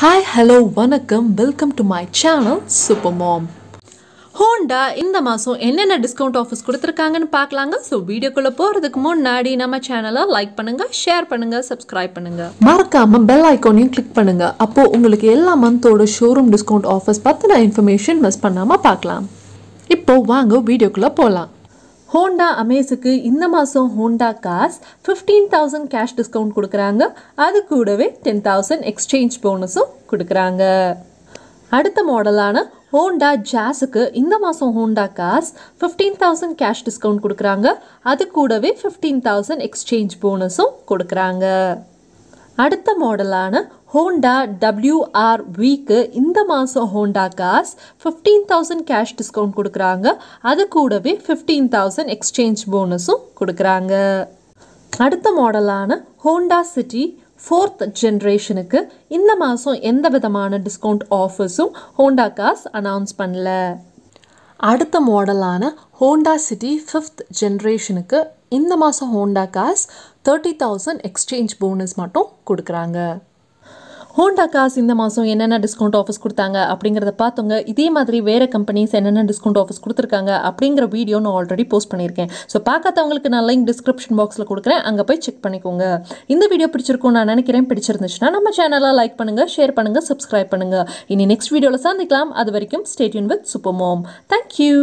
hi hello வணக்கம் welcome to my channel super mom Honda இந்த மாதம் என்னென்ன டிஸ்கவுண்ட் ஆஃபர்ஸ் கொடுத்துருக்காங்கன்னு பார்க்கலாங்க ஸோ வீடியோக்குள்ளே போகிறதுக்கு முன்னாடி நம்ம சேனலை லைக் பண்ணுங்கள் ஷேர் பண்ணுங்கள் சப்ஸ்கிரைப் பண்ணுங்கள் மறக்காமல் பெல் ஐக்கானையும் கிளிக் பண்ணுங்கள் அப்போது உங்களுக்கு எல்லா மந்தோட ஷோரூம் டிஸ்கவுண்ட் ஆஃபர்ஸ் பற்றின இன்ஃபர்மேஷன் மிஸ் பண்ணாமல் பார்க்கலாம் இப்போது வாங்க வீடியோக்குள்ளே போகலாம் ஹோண்டா அமேஸுக்கு இந்த மாதம் Honda cars fifteen thousand cash discount கொடுக்குறாங்க அது கூடவே டென் தௌசண்ட் எக்ஸ்சேஞ்ச் போனஸும் கொடுக்குறாங்க அடுத்த மாடலான ஹோண்டா ஜாஸுக்கு இந்த மாதம் Honda cars fifteen thousand cash discount கொடுக்குறாங்க அது கூடவே ஃபிஃப்டீன் தௌசண்ட் எக்ஸ்சேஞ்ச் போனஸும் கொடுக்குறாங்க அடுத்த மாடலான ஹோண்டா டபிள்யூஆர் வீக்கு இந்த மாதம் Honda cars fifteen thousand cash discount கொடுக்குறாங்க அது கூடவே ஃபிஃப்டீன் தௌசண்ட் எக்ஸ்சேஞ்ச் போனஸும் கொடுக்குறாங்க அடுத்த மாடலான ஹோண்டா சிட்டி ஃபோர்த் ஜென்ரேஷனுக்கு இந்த மாதம் எந்த விதமான டிஸ்கவுண்ட் ஆஃபர்ஸும் ஹோண்டா காஸ் அனௌன்ஸ் பண்ணல அடுத்த மாடலான ஹோண்டா சிட்டி ஃபிஃப்த் ஜென்ரேஷனுக்கு இந்த மாதம் Honda cars thirty thousand exchange bonus மட்டும் கொடுக்குறாங்க ஹோண்டா காஸ் இந்த மாதம் என்னென்ன டிஸ்கவுண்ட் ஆஃபர்ஸ் கொடுத்தாங்க அப்படிங்கிறத பார்த்தவங்க இதே மாதிரி வேறு கம்பெனிஸ் என்னென்ன டிஸ்கவுண்ட் ஆஃபர்ஸ் கொடுத்துருக்காங்க அப்படிங்கிற வீடியோ நான் ஆல்ரெடி போஸ்ட் பண்ணியிருக்கேன் ஸோ பார்க்காதவங்களுக்கு நான் லிங்க் டிஸ்கிரிப்ஷன் பாக்ஸில் கொடுக்குறேன் அங்கே போய் செக் பண்ணிக்கோங்க இந்த வீடியோ பிடிச்சிருக்கும் நான் நினைக்கிறேன் பிடிச்சிருந்துச்சுன்னா நம்ம சேனலாக லைக் பண்ணுங்கள் ஷேர் பண்ணுங்கள் சப்ஸ்கிரைப் பண்ணுங்கள் இனி நெக்ஸ்ட் வீடியோவில் சந்திக்கலாம் அது வரைக்கும் stay tuned with super mom thank you